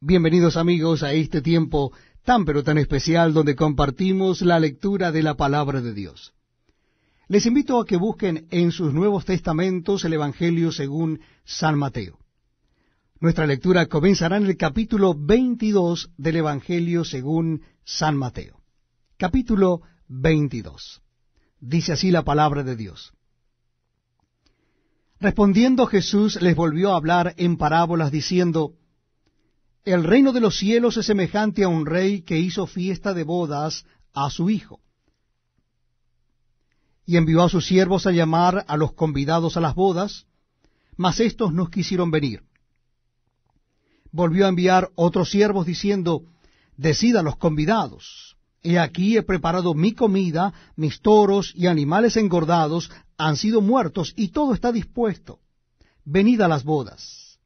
Bienvenidos amigos a este tiempo tan pero tan especial donde compartimos la lectura de la palabra de Dios. Les invito a que busquen en sus Nuevos Testamentos el Evangelio según San Mateo. Nuestra lectura comenzará en el capítulo 22 del Evangelio según San Mateo. Capítulo 22. Dice así la palabra de Dios. Respondiendo Jesús les volvió a hablar en parábolas diciendo, el reino de los cielos es semejante a un rey que hizo fiesta de bodas a su hijo. Y envió a sus siervos a llamar a los convidados a las bodas, mas éstos no quisieron venir. Volvió a enviar otros siervos diciendo, decida los convidados, he aquí he preparado mi comida, mis toros y animales engordados han sido muertos y todo está dispuesto. Venid a las bodas.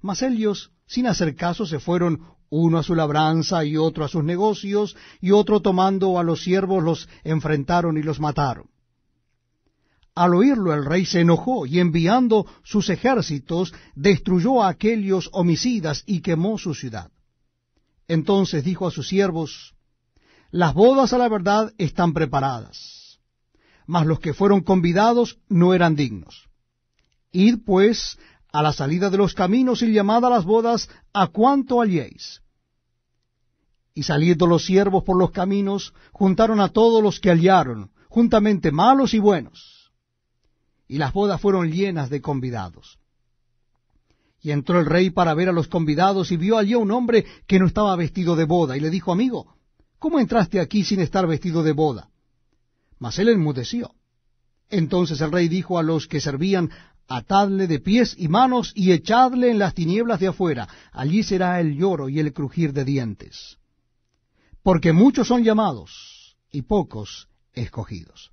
Mas ellos sin hacer caso se fueron uno a su labranza y otro a sus negocios, y otro tomando a los siervos los enfrentaron y los mataron. Al oírlo el rey se enojó y enviando sus ejércitos destruyó a aquellos homicidas y quemó su ciudad. Entonces dijo a sus siervos, Las bodas a la verdad están preparadas, mas los que fueron convidados no eran dignos. Id pues a la salida de los caminos y llamada a las bodas a cuanto halléis. Y saliendo los siervos por los caminos, juntaron a todos los que hallaron, juntamente malos y buenos. Y las bodas fueron llenas de convidados. Y entró el rey para ver a los convidados y vio allí a un hombre que no estaba vestido de boda, y le dijo, amigo, ¿cómo entraste aquí sin estar vestido de boda? Mas él enmudeció. Entonces el rey dijo a los que servían, atadle de pies y manos y echadle en las tinieblas de afuera, allí será el lloro y el crujir de dientes. Porque muchos son llamados y pocos escogidos.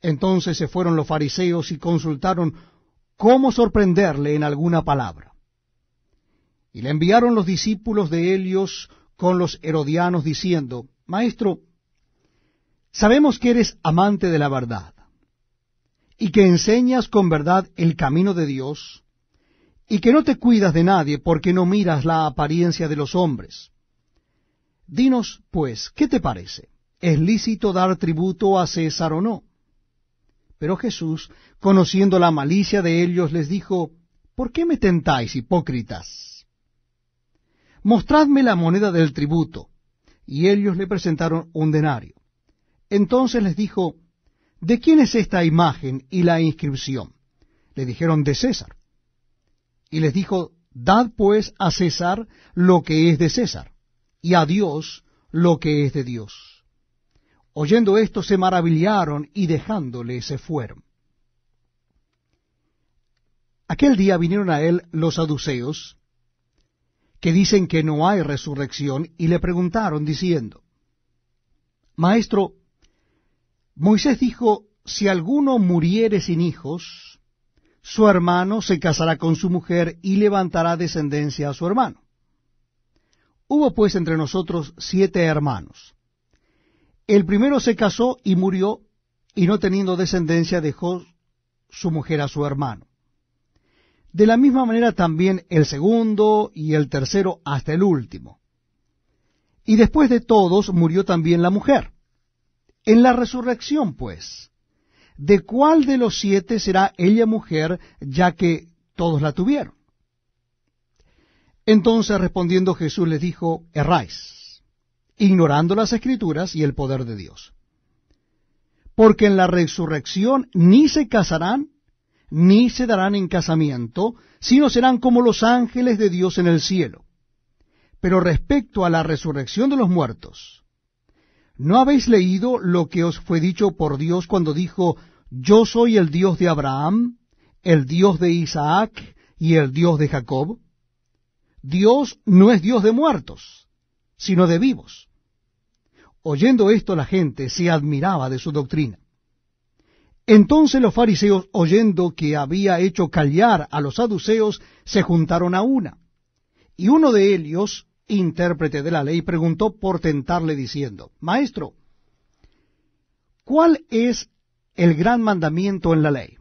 Entonces se fueron los fariseos y consultaron cómo sorprenderle en alguna palabra. Y le enviaron los discípulos de Helios con los herodianos diciendo, Maestro, sabemos que eres amante de la verdad y que enseñas con verdad el camino de Dios, y que no te cuidas de nadie porque no miras la apariencia de los hombres. Dinos, pues, ¿qué te parece? ¿Es lícito dar tributo a César o no? Pero Jesús, conociendo la malicia de ellos, les dijo, ¿Por qué me tentáis, hipócritas? Mostradme la moneda del tributo. Y ellos le presentaron un denario. Entonces les dijo, ¿de quién es esta imagen y la inscripción? Le dijeron, de César. Y les dijo, dad pues a César lo que es de César, y a Dios lo que es de Dios. Oyendo esto se maravillaron y dejándole se fueron. Aquel día vinieron a él los saduceos, que dicen que no hay resurrección, y le preguntaron diciendo, Maestro, Moisés dijo, si alguno muriere sin hijos, su hermano se casará con su mujer y levantará descendencia a su hermano. Hubo pues entre nosotros siete hermanos. El primero se casó y murió, y no teniendo descendencia dejó su mujer a su hermano. De la misma manera también el segundo y el tercero hasta el último. Y después de todos murió también la mujer. En la resurrección, pues, ¿de cuál de los siete será ella mujer, ya que todos la tuvieron? Entonces respondiendo Jesús les dijo, erráis, ignorando las escrituras y el poder de Dios. Porque en la resurrección ni se casarán, ni se darán en casamiento, sino serán como los ángeles de Dios en el cielo. Pero respecto a la resurrección de los muertos, ¿No habéis leído lo que os fue dicho por Dios cuando dijo, Yo soy el Dios de Abraham, el Dios de Isaac y el Dios de Jacob? Dios no es Dios de muertos, sino de vivos. Oyendo esto la gente se admiraba de su doctrina. Entonces los fariseos, oyendo que había hecho callar a los saduceos, se juntaron a una. Y uno de ellos, intérprete de la ley, preguntó por tentarle diciendo, Maestro, ¿cuál es el gran mandamiento en la ley?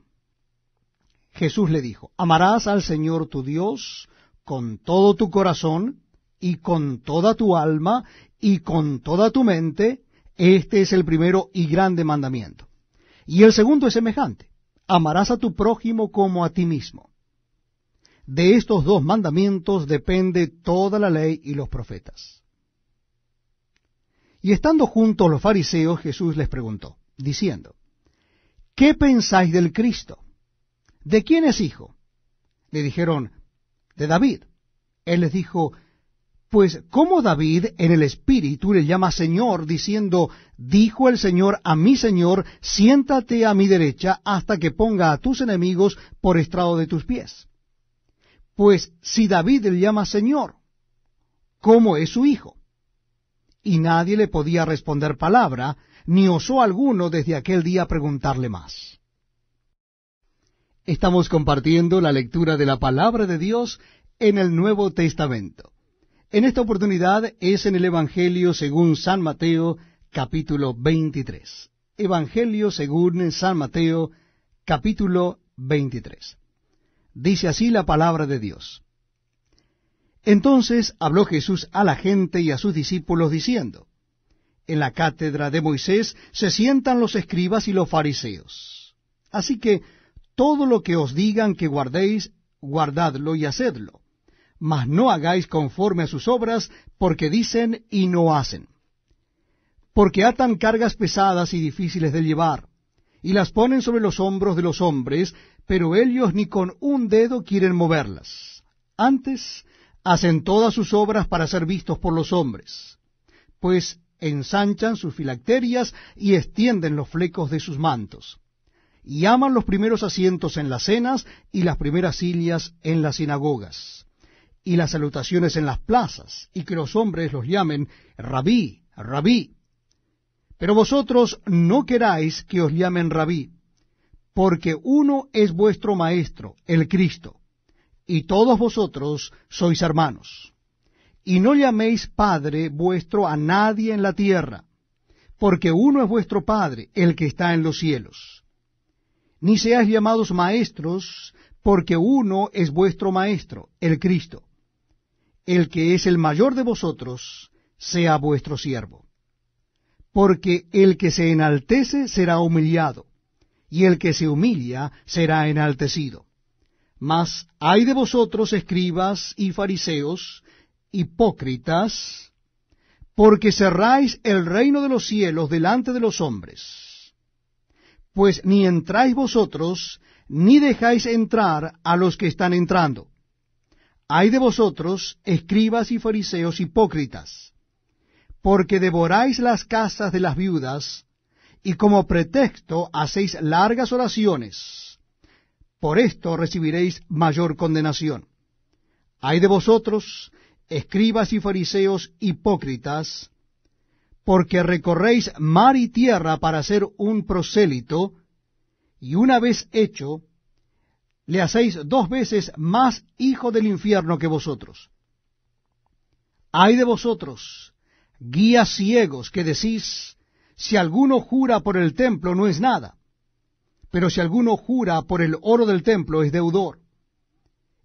Jesús le dijo, Amarás al Señor tu Dios con todo tu corazón y con toda tu alma y con toda tu mente. Este es el primero y grande mandamiento. Y el segundo es semejante. Amarás a tu prójimo como a ti mismo. De estos dos mandamientos depende toda la ley y los profetas. Y estando juntos los fariseos, Jesús les preguntó, diciendo, ¿qué pensáis del Cristo? ¿De quién es hijo? Le dijeron, de David. Él les dijo, pues ¿cómo David en el Espíritu le llama Señor, diciendo, dijo el Señor a mi Señor, siéntate a mi derecha hasta que ponga a tus enemigos por estrado de tus pies. Pues si David le llama Señor, ¿cómo es su hijo? Y nadie le podía responder palabra, ni osó alguno desde aquel día preguntarle más. Estamos compartiendo la lectura de la palabra de Dios en el Nuevo Testamento. En esta oportunidad es en el Evangelio según San Mateo capítulo 23. Evangelio según San Mateo capítulo 23. Dice así la palabra de Dios. Entonces habló Jesús a la gente y a sus discípulos diciendo, En la cátedra de Moisés se sientan los escribas y los fariseos. Así que todo lo que os digan que guardéis, guardadlo y hacedlo, mas no hagáis conforme a sus obras, porque dicen y no hacen. Porque atan cargas pesadas y difíciles de llevar, y las ponen sobre los hombros de los hombres, pero ellos ni con un dedo quieren moverlas. Antes hacen todas sus obras para ser vistos por los hombres, pues ensanchan sus filacterias y extienden los flecos de sus mantos, y aman los primeros asientos en las cenas y las primeras sillas en las sinagogas, y las salutaciones en las plazas, y que los hombres los llamen rabí, rabí pero vosotros no queráis que os llamen rabí, porque uno es vuestro maestro, el Cristo, y todos vosotros sois hermanos. Y no llaméis Padre vuestro a nadie en la tierra, porque uno es vuestro Padre, el que está en los cielos. Ni seáis llamados maestros, porque uno es vuestro Maestro, el Cristo. El que es el mayor de vosotros, sea vuestro siervo porque el que se enaltece será humillado, y el que se humilla será enaltecido. Mas hay de vosotros escribas y fariseos, hipócritas, porque cerráis el reino de los cielos delante de los hombres. Pues ni entráis vosotros, ni dejáis entrar a los que están entrando. Hay de vosotros, escribas y fariseos hipócritas, porque devoráis las casas de las viudas, y como pretexto hacéis largas oraciones. Por esto recibiréis mayor condenación. Hay de vosotros, escribas y fariseos hipócritas, porque recorréis mar y tierra para ser un prosélito, y una vez hecho, le hacéis dos veces más hijo del infierno que vosotros. Ay de vosotros, guías ciegos que decís, si alguno jura por el templo no es nada, pero si alguno jura por el oro del templo es deudor.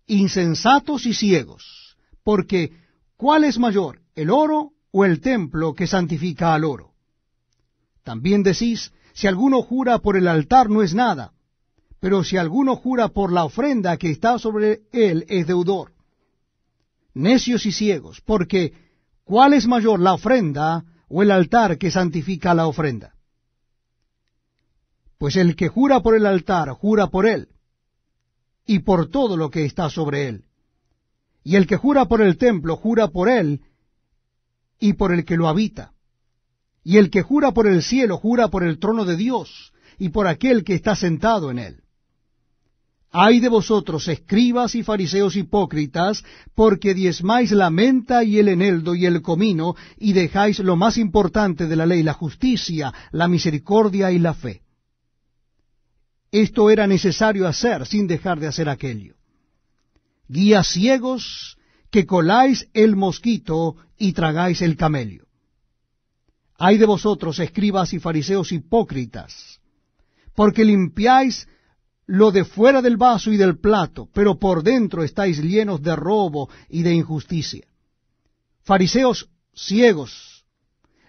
Insensatos y ciegos, porque ¿cuál es mayor, el oro o el templo que santifica al oro? También decís, si alguno jura por el altar no es nada, pero si alguno jura por la ofrenda que está sobre él es deudor. Necios y ciegos, porque ¿Cuál es mayor, la ofrenda o el altar que santifica la ofrenda? Pues el que jura por el altar, jura por él, y por todo lo que está sobre él. Y el que jura por el templo, jura por él, y por el que lo habita. Y el que jura por el cielo, jura por el trono de Dios, y por aquel que está sentado en él. Ay de vosotros, escribas y fariseos hipócritas, porque diezmáis la menta y el eneldo y el comino, y dejáis lo más importante de la ley, la justicia, la misericordia y la fe. Esto era necesario hacer sin dejar de hacer aquello. Guías ciegos que coláis el mosquito y tragáis el camello. Ay de vosotros, escribas y fariseos hipócritas, porque limpiáis lo de fuera del vaso y del plato, pero por dentro estáis llenos de robo y de injusticia. Fariseos ciegos,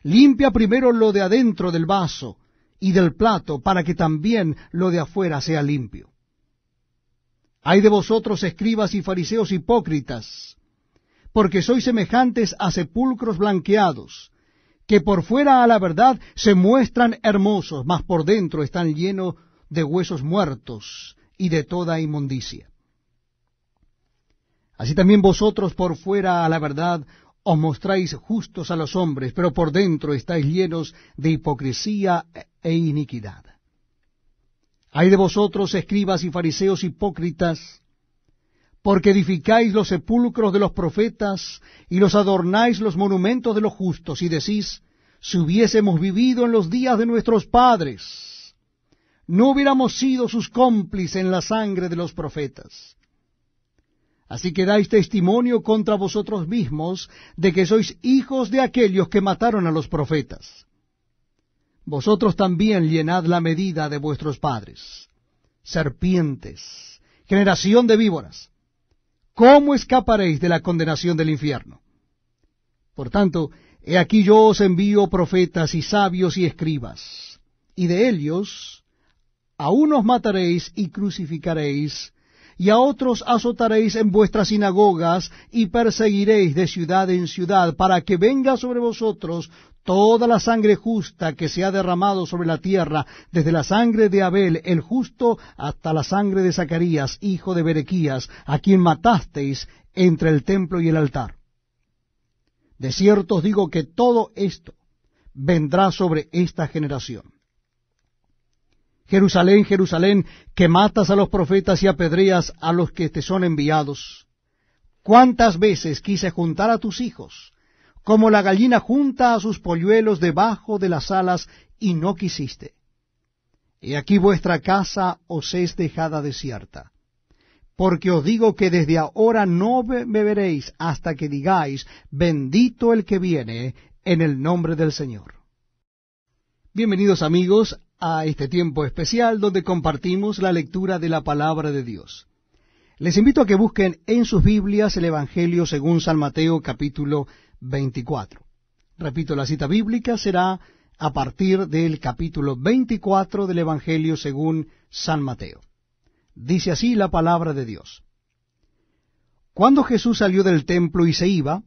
limpia primero lo de adentro del vaso y del plato, para que también lo de afuera sea limpio. Hay de vosotros escribas y fariseos hipócritas, porque sois semejantes a sepulcros blanqueados, que por fuera a la verdad se muestran hermosos, mas por dentro están llenos de huesos muertos y de toda inmundicia. Así también vosotros por fuera a la verdad os mostráis justos a los hombres, pero por dentro estáis llenos de hipocresía e iniquidad. Hay de vosotros, escribas y fariseos hipócritas, porque edificáis los sepulcros de los profetas y los adornáis los monumentos de los justos, y decís, si hubiésemos vivido en los días de nuestros padres, no hubiéramos sido sus cómplices en la sangre de los profetas. Así que dais testimonio contra vosotros mismos de que sois hijos de aquellos que mataron a los profetas. Vosotros también llenad la medida de vuestros padres. Serpientes, generación de víboras, ¿cómo escaparéis de la condenación del infierno? Por tanto, he aquí yo os envío profetas y sabios y escribas, y de ellos a unos mataréis y crucificaréis, y a otros azotaréis en vuestras sinagogas, y perseguiréis de ciudad en ciudad, para que venga sobre vosotros toda la sangre justa que se ha derramado sobre la tierra, desde la sangre de Abel el justo hasta la sangre de Zacarías, hijo de Berequías, a quien matasteis entre el templo y el altar. De cierto os digo que todo esto vendrá sobre esta generación. Jerusalén, Jerusalén, que matas a los profetas y apedreas a los que te son enviados. ¿Cuántas veces quise juntar a tus hijos, como la gallina junta a sus polluelos debajo de las alas, y no quisiste? He aquí vuestra casa os es dejada desierta. Porque os digo que desde ahora no me veréis hasta que digáis, bendito el que viene en el nombre del Señor. Bienvenidos amigos a este tiempo especial donde compartimos la lectura de la palabra de Dios. Les invito a que busquen en sus Biblias el Evangelio según San Mateo capítulo 24. Repito, la cita bíblica será a partir del capítulo 24 del Evangelio según San Mateo. Dice así la palabra de Dios. Cuando Jesús salió del templo y se iba,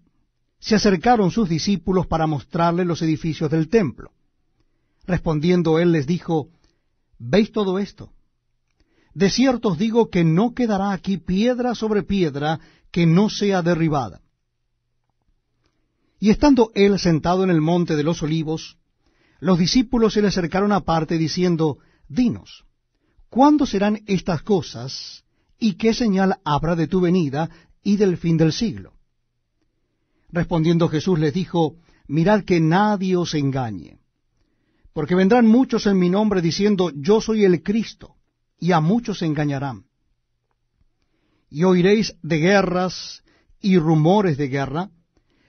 se acercaron sus discípulos para mostrarle los edificios del templo. Respondiendo él les dijo, ¿veis todo esto? De cierto os digo que no quedará aquí piedra sobre piedra que no sea derribada. Y estando él sentado en el monte de los olivos, los discípulos se le acercaron aparte diciendo, Dinos, ¿cuándo serán estas cosas y qué señal habrá de tu venida y del fin del siglo? Respondiendo Jesús les dijo, Mirad que nadie os engañe porque vendrán muchos en mi nombre diciendo, yo soy el Cristo, y a muchos engañarán. Y oiréis de guerras y rumores de guerra.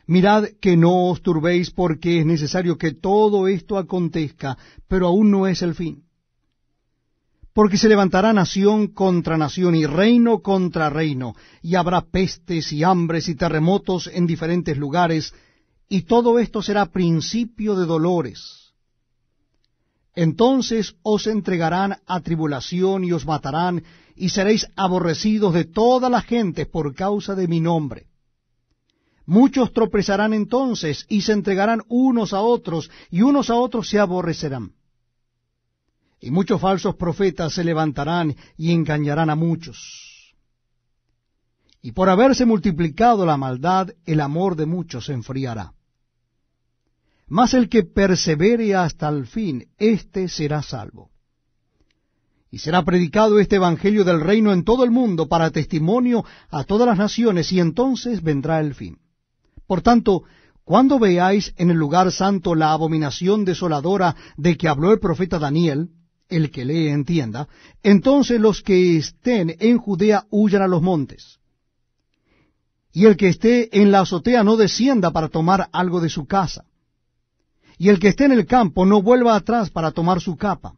Mirad que no os turbéis porque es necesario que todo esto acontezca, pero aún no es el fin. Porque se levantará nación contra nación y reino contra reino, y habrá pestes y hambres y terremotos en diferentes lugares, y todo esto será principio de dolores entonces os entregarán a tribulación y os matarán, y seréis aborrecidos de toda la gente por causa de mi nombre. Muchos tropezarán entonces y se entregarán unos a otros, y unos a otros se aborrecerán. Y muchos falsos profetas se levantarán y engañarán a muchos. Y por haberse multiplicado la maldad, el amor de muchos se enfriará mas el que persevere hasta el fin, éste será salvo. Y será predicado este Evangelio del reino en todo el mundo para testimonio a todas las naciones, y entonces vendrá el fin. Por tanto, cuando veáis en el lugar santo la abominación desoladora de que habló el profeta Daniel, el que lee entienda, entonces los que estén en Judea huyan a los montes. Y el que esté en la azotea no descienda para tomar algo de su casa y el que esté en el campo no vuelva atrás para tomar su capa.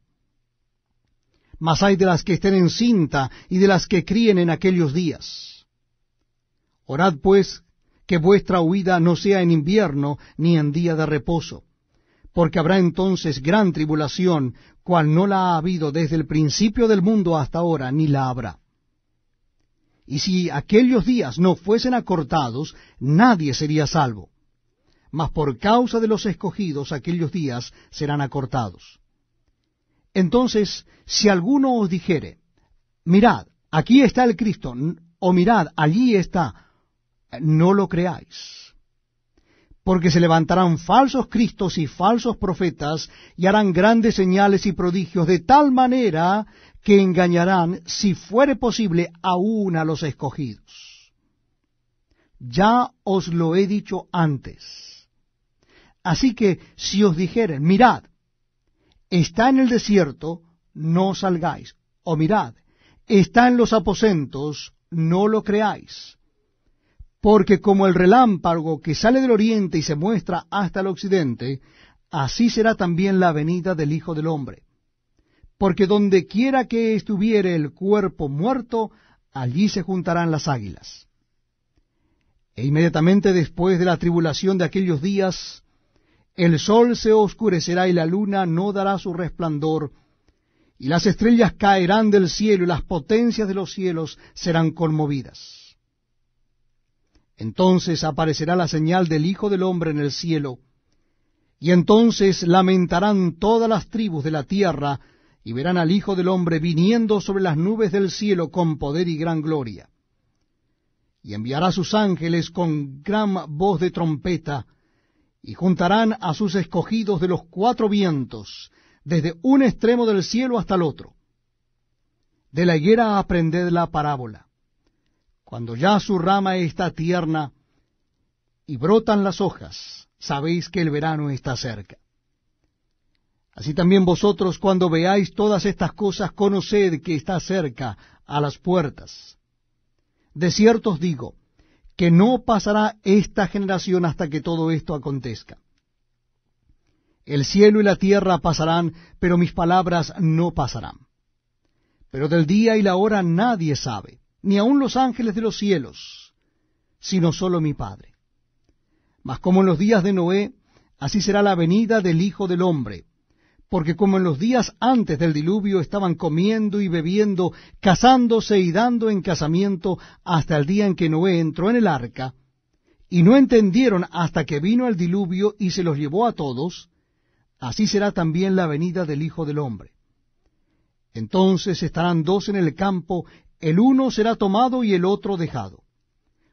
Mas hay de las que estén en cinta y de las que críen en aquellos días. Orad pues que vuestra huida no sea en invierno ni en día de reposo, porque habrá entonces gran tribulación, cual no la ha habido desde el principio del mundo hasta ahora, ni la habrá. Y si aquellos días no fuesen acortados, nadie sería salvo mas por causa de los escogidos aquellos días serán acortados. Entonces, si alguno os dijere, mirad, aquí está el Cristo, o mirad, allí está, no lo creáis. Porque se levantarán falsos Cristos y falsos profetas, y harán grandes señales y prodigios, de tal manera que engañarán, si fuere posible, aún a los escogidos. Ya os lo he dicho antes Así que si os dijeren, mirad, está en el desierto, no salgáis. O mirad, está en los aposentos, no lo creáis. Porque como el relámpago que sale del oriente y se muestra hasta el occidente, así será también la venida del Hijo del Hombre. Porque donde quiera que estuviere el cuerpo muerto, allí se juntarán las águilas. E inmediatamente después de la tribulación de aquellos días, el sol se oscurecerá y la luna no dará su resplandor, y las estrellas caerán del cielo y las potencias de los cielos serán conmovidas. Entonces aparecerá la señal del Hijo del Hombre en el cielo, y entonces lamentarán todas las tribus de la tierra, y verán al Hijo del Hombre viniendo sobre las nubes del cielo con poder y gran gloria. Y enviará sus ángeles con gran voz de trompeta, y juntarán a sus escogidos de los cuatro vientos, desde un extremo del cielo hasta el otro. De la higuera aprended la parábola. Cuando ya su rama está tierna y brotan las hojas, sabéis que el verano está cerca. Así también vosotros, cuando veáis todas estas cosas, conoced que está cerca a las puertas. De cierto os digo, que no pasará esta generación hasta que todo esto acontezca. El cielo y la tierra pasarán, pero mis palabras no pasarán. Pero del día y la hora nadie sabe, ni aun los ángeles de los cielos, sino solo mi Padre. Mas como en los días de Noé, así será la venida del Hijo del Hombre porque como en los días antes del diluvio estaban comiendo y bebiendo, casándose y dando en casamiento hasta el día en que Noé entró en el arca, y no entendieron hasta que vino el diluvio y se los llevó a todos, así será también la venida del Hijo del Hombre. Entonces estarán dos en el campo, el uno será tomado y el otro dejado.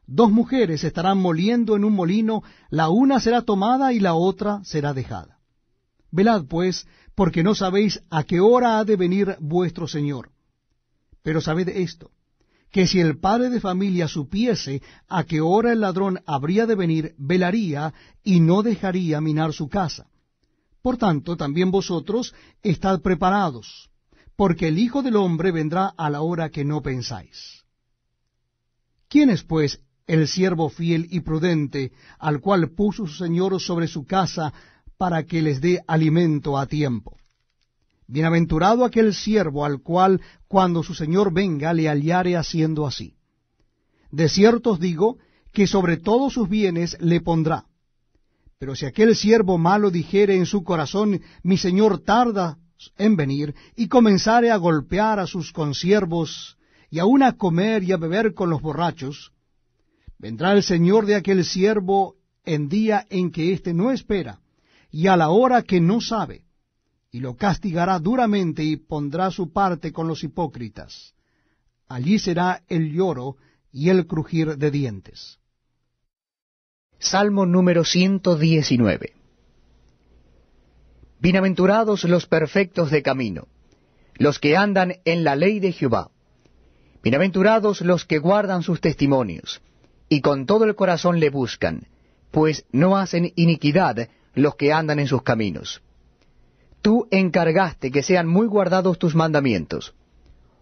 Dos mujeres estarán moliendo en un molino, la una será tomada y la otra será dejada. Velad pues, porque no sabéis a qué hora ha de venir vuestro Señor. Pero sabed esto, que si el padre de familia supiese a qué hora el ladrón habría de venir, velaría y no dejaría minar su casa. Por tanto, también vosotros estad preparados, porque el Hijo del Hombre vendrá a la hora que no pensáis. ¿Quién es, pues, el siervo fiel y prudente, al cual puso su Señor sobre su casa para que les dé alimento a tiempo. Bienaventurado aquel siervo al cual cuando su señor venga le hallare haciendo así. De cierto os digo que sobre todos sus bienes le pondrá. Pero si aquel siervo malo dijere en su corazón, mi señor tarda en venir, y comenzare a golpear a sus consiervos, y aun a comer y a beber con los borrachos, vendrá el señor de aquel siervo en día en que éste no espera, y a la hora que no sabe, y lo castigará duramente y pondrá su parte con los hipócritas. Allí será el lloro y el crujir de dientes. Salmo número 119 Bienaventurados los perfectos de camino, los que andan en la ley de Jehová. Bienaventurados los que guardan sus testimonios, y con todo el corazón le buscan, pues no hacen iniquidad, los que andan en sus caminos. Tú encargaste que sean muy guardados tus mandamientos.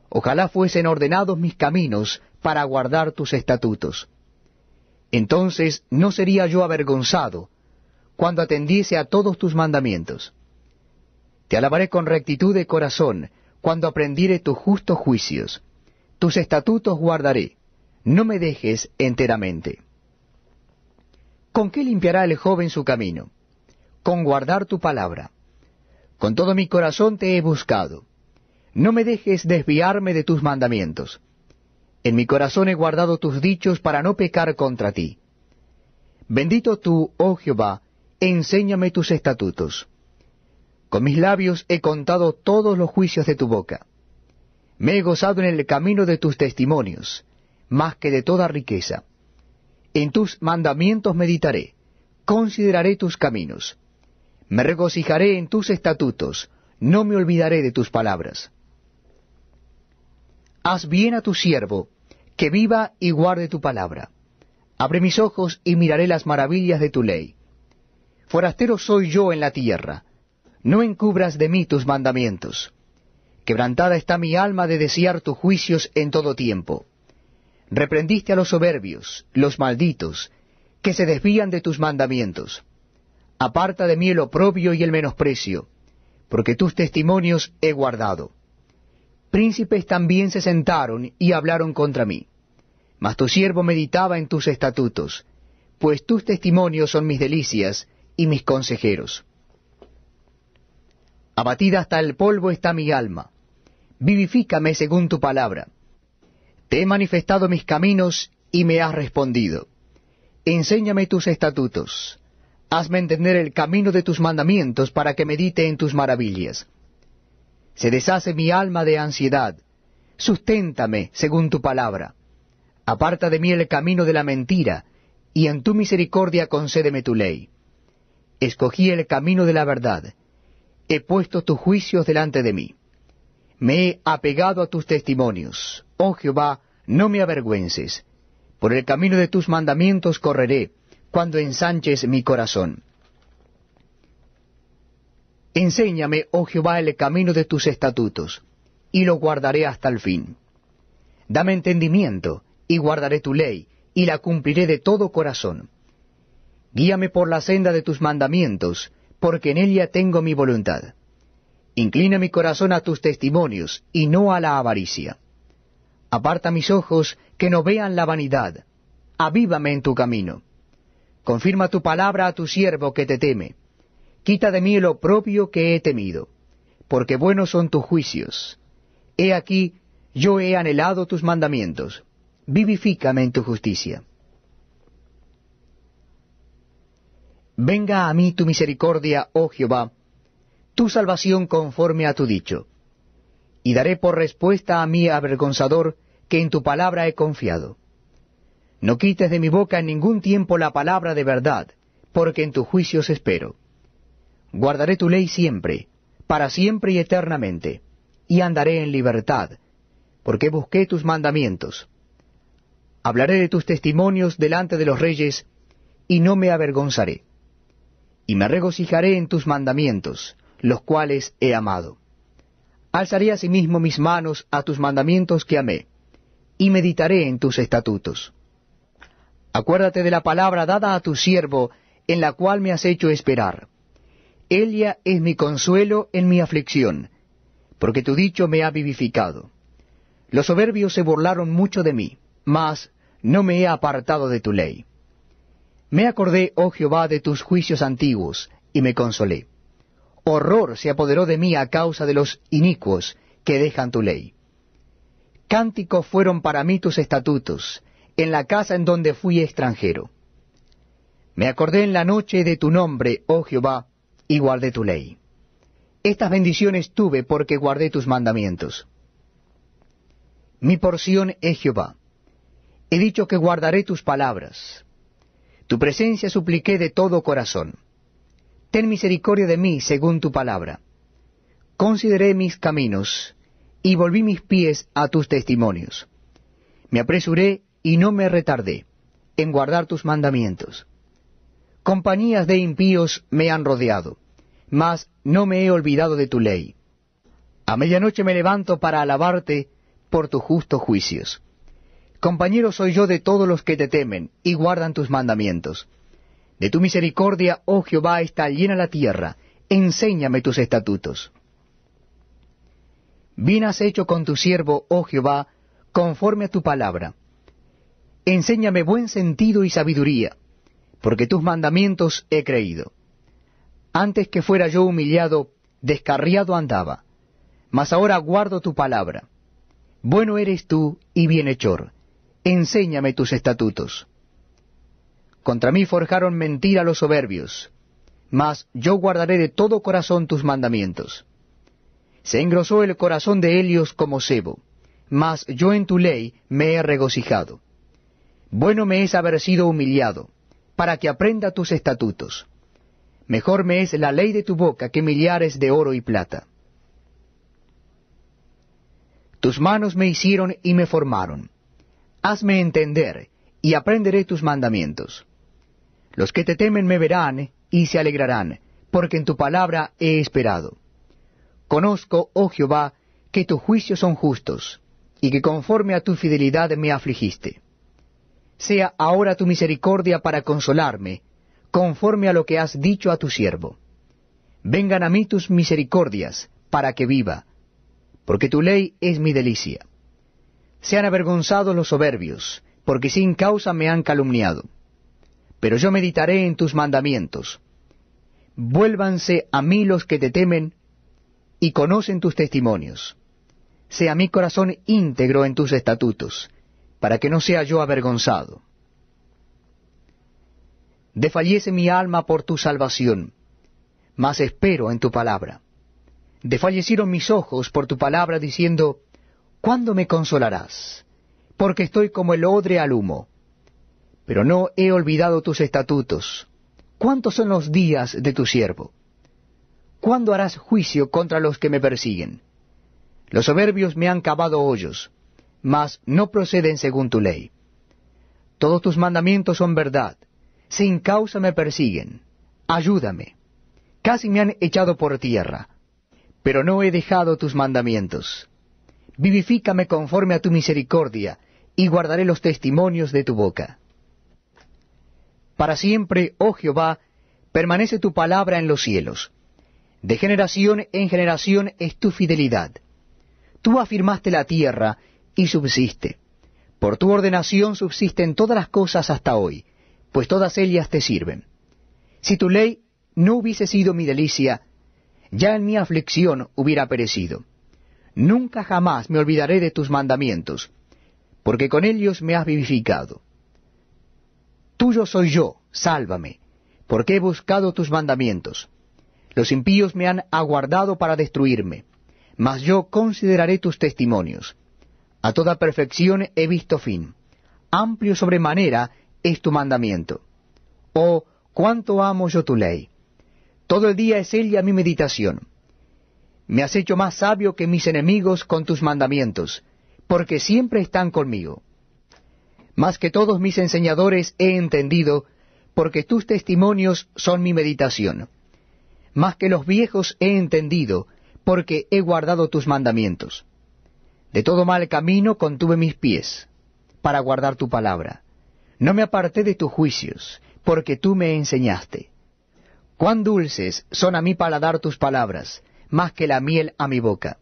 Ojalá fuesen ordenados mis caminos para guardar tus estatutos. Entonces no sería yo avergonzado cuando atendiese a todos tus mandamientos. Te alabaré con rectitud de corazón cuando aprendiere tus justos juicios. Tus estatutos guardaré. No me dejes enteramente. ¿Con qué limpiará el joven su camino? con guardar tu palabra. Con todo mi corazón te he buscado. No me dejes desviarme de tus mandamientos. En mi corazón he guardado tus dichos para no pecar contra ti. Bendito tú, oh Jehová, enséñame tus estatutos. Con mis labios he contado todos los juicios de tu boca. Me he gozado en el camino de tus testimonios, más que de toda riqueza. En tus mandamientos meditaré, consideraré tus caminos. Me regocijaré en tus estatutos, no me olvidaré de tus palabras. Haz bien a tu siervo, que viva y guarde tu palabra. Abre mis ojos y miraré las maravillas de tu ley. Forastero soy yo en la tierra, no encubras de mí tus mandamientos. Quebrantada está mi alma de desear tus juicios en todo tiempo. Reprendiste a los soberbios, los malditos, que se desvían de tus mandamientos aparta de mí el oprobio y el menosprecio, porque tus testimonios he guardado. Príncipes también se sentaron y hablaron contra mí, mas tu siervo meditaba en tus estatutos, pues tus testimonios son mis delicias y mis consejeros. Abatida hasta el polvo está mi alma, vivifícame según tu palabra. Te he manifestado mis caminos y me has respondido. Enséñame tus estatutos Hazme entender el camino de tus mandamientos para que medite en tus maravillas. Se deshace mi alma de ansiedad. Susténtame según tu palabra. Aparta de mí el camino de la mentira, y en tu misericordia concédeme tu ley. Escogí el camino de la verdad. He puesto tus juicios delante de mí. Me he apegado a tus testimonios. Oh Jehová, no me avergüences. Por el camino de tus mandamientos correré cuando ensanches mi corazón. Enséñame, oh Jehová, el camino de tus estatutos, y lo guardaré hasta el fin. Dame entendimiento, y guardaré tu ley, y la cumpliré de todo corazón. Guíame por la senda de tus mandamientos, porque en ella tengo mi voluntad. Inclina mi corazón a tus testimonios, y no a la avaricia. Aparta mis ojos, que no vean la vanidad. Avívame en tu camino Confirma tu palabra a tu siervo que te teme. Quita de mí lo propio que he temido, porque buenos son tus juicios. He aquí, yo he anhelado tus mandamientos. Vivifícame en tu justicia. Venga a mí tu misericordia, oh Jehová, tu salvación conforme a tu dicho. Y daré por respuesta a mi avergonzador que en tu palabra he confiado. No quites de mi boca en ningún tiempo la palabra de verdad, porque en tus juicios espero. Guardaré tu ley siempre, para siempre y eternamente, y andaré en libertad, porque busqué tus mandamientos. Hablaré de tus testimonios delante de los reyes, y no me avergonzaré. Y me regocijaré en tus mandamientos, los cuales he amado. Alzaré asimismo mis manos a tus mandamientos que amé, y meditaré en tus estatutos. Acuérdate de la palabra dada a tu siervo, en la cual me has hecho esperar. Elia es mi consuelo en mi aflicción, porque tu dicho me ha vivificado. Los soberbios se burlaron mucho de mí, mas no me he apartado de tu ley. Me acordé, oh Jehová, de tus juicios antiguos, y me consolé. Horror se apoderó de mí a causa de los inicuos que dejan tu ley. Cánticos fueron para mí tus estatutos, en la casa en donde fui extranjero. Me acordé en la noche de tu nombre, oh Jehová, y guardé tu ley. Estas bendiciones tuve porque guardé tus mandamientos. Mi porción es Jehová. He dicho que guardaré tus palabras. Tu presencia supliqué de todo corazón. Ten misericordia de mí según tu palabra. Consideré mis caminos y volví mis pies a tus testimonios. Me apresuré y no me retardé en guardar tus mandamientos. Compañías de impíos me han rodeado, mas no me he olvidado de tu ley. A medianoche me levanto para alabarte por tus justos juicios. Compañero soy yo de todos los que te temen y guardan tus mandamientos. De tu misericordia, oh Jehová, está llena la tierra. Enséñame tus estatutos. Bien has hecho con tu siervo, oh Jehová, conforme a tu palabra Enséñame buen sentido y sabiduría, porque tus mandamientos he creído. Antes que fuera yo humillado, descarriado andaba, mas ahora guardo tu palabra. Bueno eres tú y bienhechor, enséñame tus estatutos. Contra mí forjaron mentira los soberbios, mas yo guardaré de todo corazón tus mandamientos. Se engrosó el corazón de Helios como cebo, mas yo en tu ley me he regocijado. Bueno me es haber sido humillado, para que aprenda tus estatutos. Mejor me es la ley de tu boca que millares de oro y plata. Tus manos me hicieron y me formaron. Hazme entender, y aprenderé tus mandamientos. Los que te temen me verán y se alegrarán, porque en tu palabra he esperado. Conozco, oh Jehová, que tus juicios son justos, y que conforme a tu fidelidad me afligiste sea ahora tu misericordia para consolarme, conforme a lo que has dicho a tu siervo. Vengan a mí tus misericordias, para que viva, porque tu ley es mi delicia. Sean avergonzados los soberbios, porque sin causa me han calumniado. Pero yo meditaré en tus mandamientos. Vuélvanse a mí los que te temen y conocen tus testimonios. Sea mi corazón íntegro en tus estatutos para que no sea yo avergonzado. Desfallece mi alma por tu salvación, mas espero en tu palabra. Desfallecieron mis ojos por tu palabra diciendo, ¿cuándo me consolarás? Porque estoy como el odre al humo. Pero no he olvidado tus estatutos. ¿Cuántos son los días de tu siervo? ¿Cuándo harás juicio contra los que me persiguen? Los soberbios me han cavado hoyos mas no proceden según tu ley. Todos tus mandamientos son verdad, sin causa me persiguen, ayúdame. Casi me han echado por tierra, pero no he dejado tus mandamientos. Vivifícame conforme a tu misericordia, y guardaré los testimonios de tu boca. Para siempre, oh Jehová, permanece tu palabra en los cielos. De generación en generación es tu fidelidad. Tú afirmaste la tierra, y subsiste. Por tu ordenación subsisten todas las cosas hasta hoy, pues todas ellas te sirven. Si tu ley no hubiese sido mi delicia, ya en mi aflicción hubiera perecido. Nunca jamás me olvidaré de tus mandamientos, porque con ellos me has vivificado. Tuyo soy yo, sálvame, porque he buscado tus mandamientos. Los impíos me han aguardado para destruirme, mas yo consideraré tus testimonios. A toda perfección he visto fin. Amplio sobremanera es tu mandamiento. Oh, cuánto amo yo tu ley. Todo el día es ella mi meditación. Me has hecho más sabio que mis enemigos con tus mandamientos, porque siempre están conmigo. Más que todos mis enseñadores he entendido, porque tus testimonios son mi meditación. Más que los viejos he entendido, porque he guardado tus mandamientos. De todo mal camino contuve mis pies, para guardar tu palabra. No me aparté de tus juicios, porque tú me enseñaste. Cuán dulces son a mi paladar tus palabras, más que la miel a mi boca.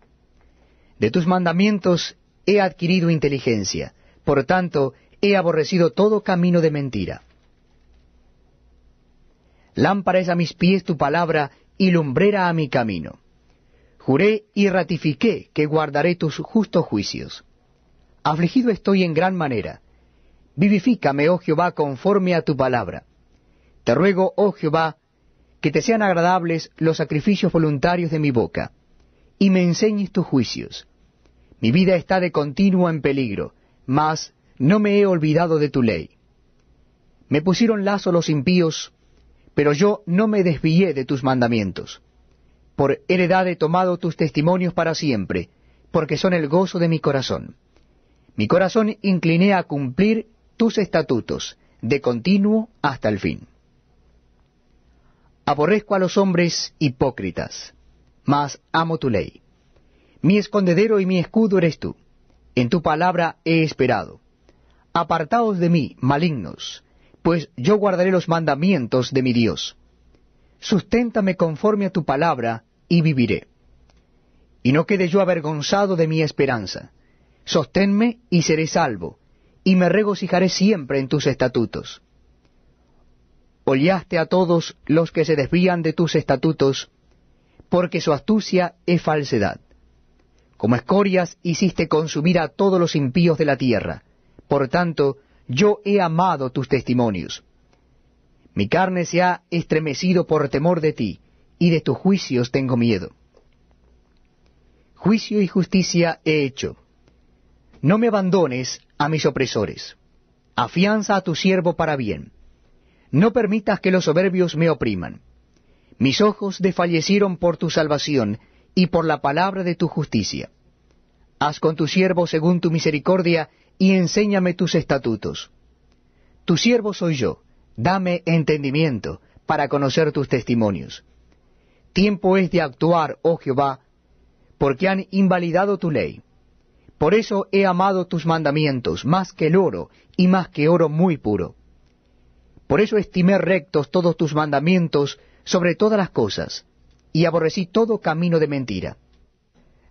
De tus mandamientos he adquirido inteligencia, por tanto he aborrecido todo camino de mentira. Lámparas a mis pies tu palabra y lumbrera a mi camino. Juré y ratifiqué que guardaré tus justos juicios. Afligido estoy en gran manera. Vivifícame, oh Jehová, conforme a tu palabra. Te ruego, oh Jehová, que te sean agradables los sacrificios voluntarios de mi boca, y me enseñes tus juicios. Mi vida está de continuo en peligro, mas no me he olvidado de tu ley. Me pusieron lazo los impíos, pero yo no me desvié de tus mandamientos por heredad he tomado tus testimonios para siempre, porque son el gozo de mi corazón. Mi corazón incliné a cumplir tus estatutos, de continuo hasta el fin. Aborrezco a los hombres hipócritas, mas amo tu ley. Mi escondedero y mi escudo eres tú. En tu palabra he esperado. Apartaos de mí, malignos, pues yo guardaré los mandamientos de mi Dios. Susténtame conforme a tu palabra, y viviré. Y no quede yo avergonzado de mi esperanza. Sosténme y seré salvo, y me regocijaré siempre en tus estatutos. Ollaste a todos los que se desvían de tus estatutos, porque su astucia es falsedad. Como escorias hiciste consumir a todos los impíos de la tierra. Por tanto, yo he amado tus testimonios. Mi carne se ha estremecido por temor de ti y de tus juicios tengo miedo. Juicio y justicia he hecho. No me abandones a mis opresores. Afianza a tu siervo para bien. No permitas que los soberbios me opriman. Mis ojos desfallecieron por tu salvación y por la palabra de tu justicia. Haz con tu siervo según tu misericordia y enséñame tus estatutos. Tu siervo soy yo, dame entendimiento para conocer tus testimonios. Tiempo es de actuar, oh Jehová, porque han invalidado tu ley. Por eso he amado tus mandamientos más que el oro y más que oro muy puro. Por eso estimé rectos todos tus mandamientos sobre todas las cosas, y aborrecí todo camino de mentira.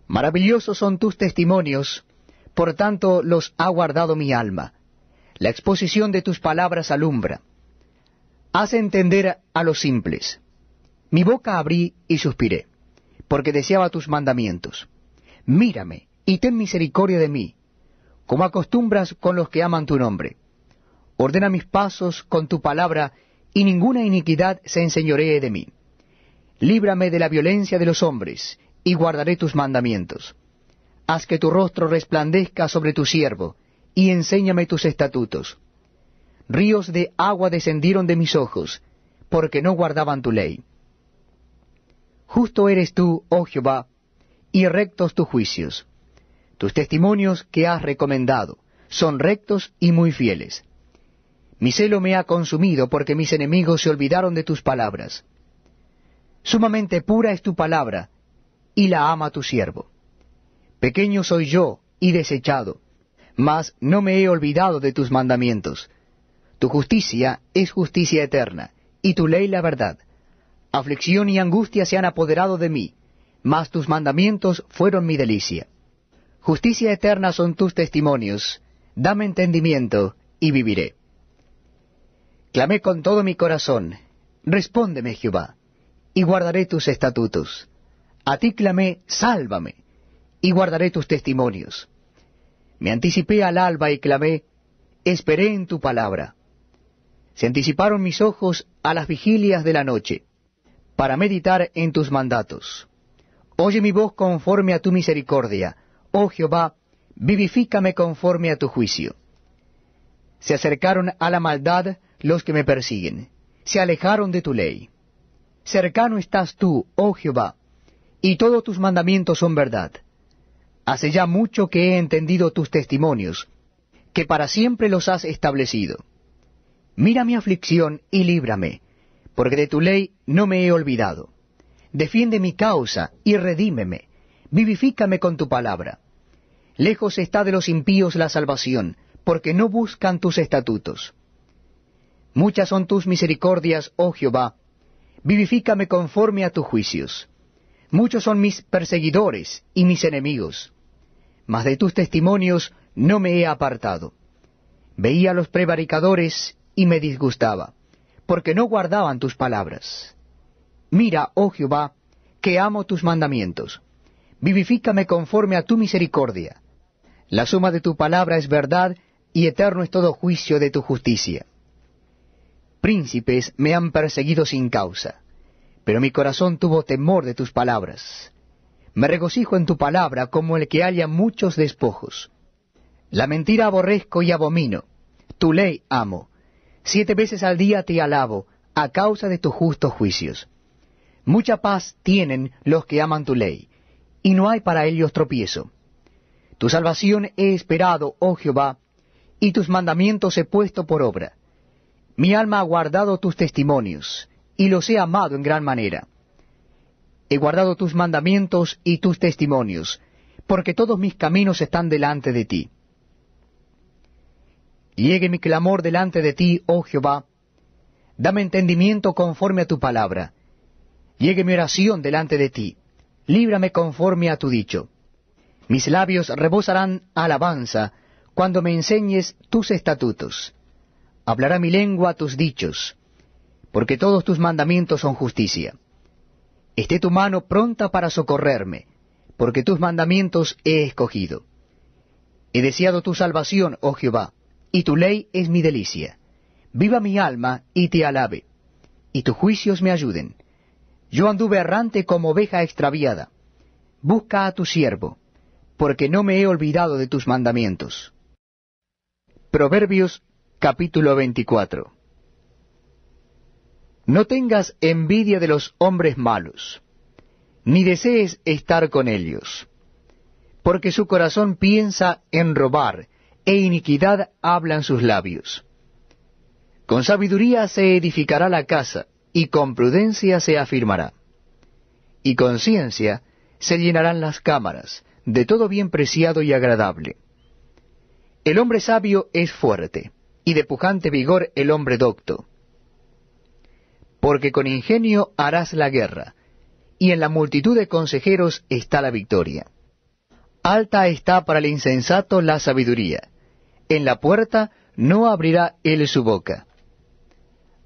Maravillosos son tus testimonios, por tanto los ha guardado mi alma. La exposición de tus palabras alumbra. Haz entender a los simples. Mi boca abrí y suspiré, porque deseaba tus mandamientos. Mírame y ten misericordia de mí, como acostumbras con los que aman tu nombre. Ordena mis pasos con tu palabra, y ninguna iniquidad se enseñoree de mí. Líbrame de la violencia de los hombres, y guardaré tus mandamientos. Haz que tu rostro resplandezca sobre tu siervo, y enséñame tus estatutos. Ríos de agua descendieron de mis ojos, porque no guardaban tu ley. Justo eres tú, oh Jehová, y rectos tus juicios. Tus testimonios que has recomendado son rectos y muy fieles. Mi celo me ha consumido porque mis enemigos se olvidaron de tus palabras. Sumamente pura es tu palabra, y la ama tu siervo. Pequeño soy yo y desechado, mas no me he olvidado de tus mandamientos. Tu justicia es justicia eterna, y tu ley la verdad. Aflicción y angustia se han apoderado de mí, mas tus mandamientos fueron mi delicia. Justicia eterna son tus testimonios, dame entendimiento y viviré. Clamé con todo mi corazón, respóndeme Jehová, y guardaré tus estatutos. A ti clamé, sálvame, y guardaré tus testimonios. Me anticipé al alba y clamé, esperé en tu palabra. Se anticiparon mis ojos a las vigilias de la noche para meditar en tus mandatos. Oye mi voz conforme a tu misericordia. Oh Jehová, vivifícame conforme a tu juicio. Se acercaron a la maldad los que me persiguen. Se alejaron de tu ley. Cercano estás tú, oh Jehová, y todos tus mandamientos son verdad. Hace ya mucho que he entendido tus testimonios, que para siempre los has establecido. Mira mi aflicción y líbrame porque de tu ley no me he olvidado. Defiende mi causa y redímeme, vivifícame con tu palabra. Lejos está de los impíos la salvación, porque no buscan tus estatutos. Muchas son tus misericordias, oh Jehová, vivifícame conforme a tus juicios. Muchos son mis perseguidores y mis enemigos, mas de tus testimonios no me he apartado. Veía a los prevaricadores y me disgustaba porque no guardaban tus palabras. Mira, oh Jehová, que amo tus mandamientos. Vivifícame conforme a tu misericordia. La suma de tu palabra es verdad, y eterno es todo juicio de tu justicia. Príncipes me han perseguido sin causa, pero mi corazón tuvo temor de tus palabras. Me regocijo en tu palabra como el que halla muchos despojos. La mentira aborrezco y abomino, tu ley amo, Siete veces al día te alabo, a causa de tus justos juicios. Mucha paz tienen los que aman tu ley, y no hay para ellos tropiezo. Tu salvación he esperado, oh Jehová, y tus mandamientos he puesto por obra. Mi alma ha guardado tus testimonios, y los he amado en gran manera. He guardado tus mandamientos y tus testimonios, porque todos mis caminos están delante de ti. Llegue mi clamor delante de ti, oh Jehová. Dame entendimiento conforme a tu palabra. Llegue mi oración delante de ti. Líbrame conforme a tu dicho. Mis labios rebosarán alabanza cuando me enseñes tus estatutos. Hablará mi lengua tus dichos, porque todos tus mandamientos son justicia. Esté tu mano pronta para socorrerme, porque tus mandamientos he escogido. He deseado tu salvación, oh Jehová y tu ley es mi delicia. Viva mi alma y te alabe, y tus juicios me ayuden. Yo anduve errante como oveja extraviada. Busca a tu siervo, porque no me he olvidado de tus mandamientos. Proverbios capítulo 24 No tengas envidia de los hombres malos, ni desees estar con ellos, porque su corazón piensa en robar, e iniquidad hablan sus labios. Con sabiduría se edificará la casa, y con prudencia se afirmará. Y con ciencia se llenarán las cámaras, de todo bien preciado y agradable. El hombre sabio es fuerte, y de pujante vigor el hombre docto. Porque con ingenio harás la guerra, y en la multitud de consejeros está la victoria. Alta está para el insensato la sabiduría, en la puerta no abrirá él su boca.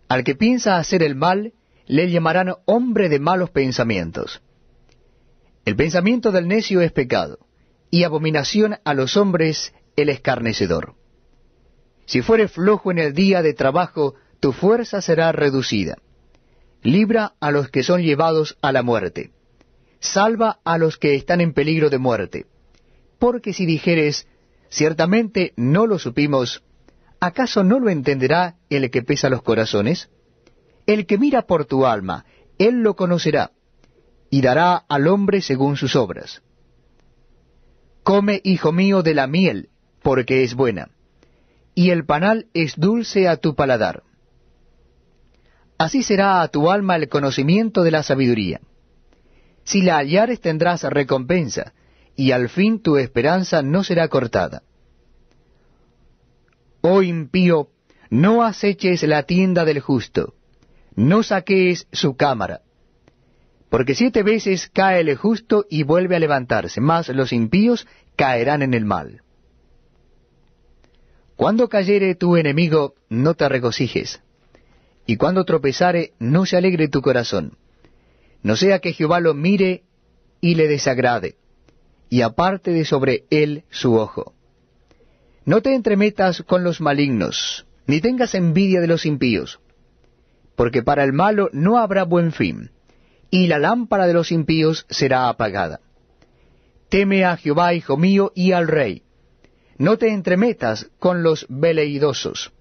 Al que piensa hacer el mal, le llamarán hombre de malos pensamientos. El pensamiento del necio es pecado, y abominación a los hombres el escarnecedor. Si fuere flojo en el día de trabajo, tu fuerza será reducida. Libra a los que son llevados a la muerte. Salva a los que están en peligro de muerte. Porque si dijeres, Ciertamente no lo supimos. ¿Acaso no lo entenderá el que pesa los corazones? El que mira por tu alma, él lo conocerá, y dará al hombre según sus obras. Come, hijo mío, de la miel, porque es buena, y el panal es dulce a tu paladar. Así será a tu alma el conocimiento de la sabiduría. Si la hallares tendrás recompensa, y al fin tu esperanza no será cortada. Oh impío, no aceches la tienda del justo, no saques su cámara, porque siete veces cae el justo y vuelve a levantarse, mas los impíos caerán en el mal. Cuando cayere tu enemigo, no te regocijes, y cuando tropezare, no se alegre tu corazón, no sea que Jehová lo mire y le desagrade y aparte de sobre él su ojo. No te entremetas con los malignos, ni tengas envidia de los impíos, porque para el malo no habrá buen fin, y la lámpara de los impíos será apagada. Teme a Jehová, hijo mío, y al rey. No te entremetas con los veleidosos,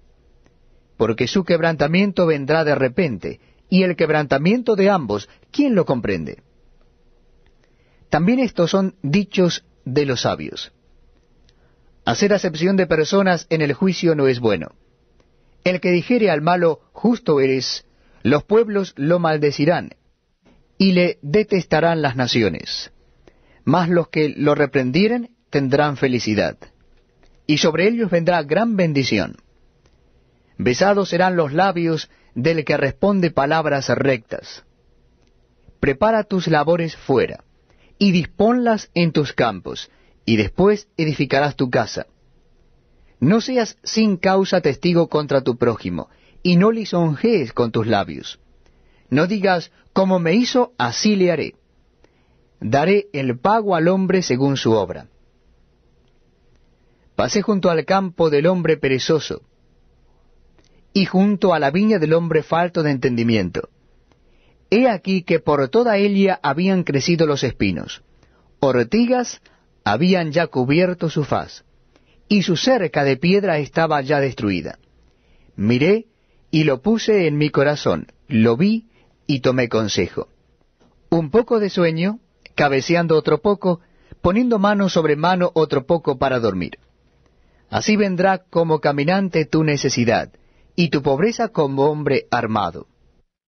porque su quebrantamiento vendrá de repente, y el quebrantamiento de ambos, ¿quién lo comprende? También estos son dichos de los sabios. Hacer acepción de personas en el juicio no es bueno. El que dijere al malo, justo eres, los pueblos lo maldecirán, y le detestarán las naciones. Mas los que lo reprendieren tendrán felicidad, y sobre ellos vendrá gran bendición. Besados serán los labios del que responde palabras rectas. Prepara tus labores fuera y disponlas en tus campos, y después edificarás tu casa. No seas sin causa testigo contra tu prójimo, y no lisonjees con tus labios. No digas, como me hizo, así le haré. Daré el pago al hombre según su obra. Pasé junto al campo del hombre perezoso, y junto a la viña del hombre falto de entendimiento. He aquí que por toda ella habían crecido los espinos, ortigas habían ya cubierto su faz, y su cerca de piedra estaba ya destruida. Miré y lo puse en mi corazón, lo vi y tomé consejo. Un poco de sueño, cabeceando otro poco, poniendo mano sobre mano otro poco para dormir. Así vendrá como caminante tu necesidad, y tu pobreza como hombre armado.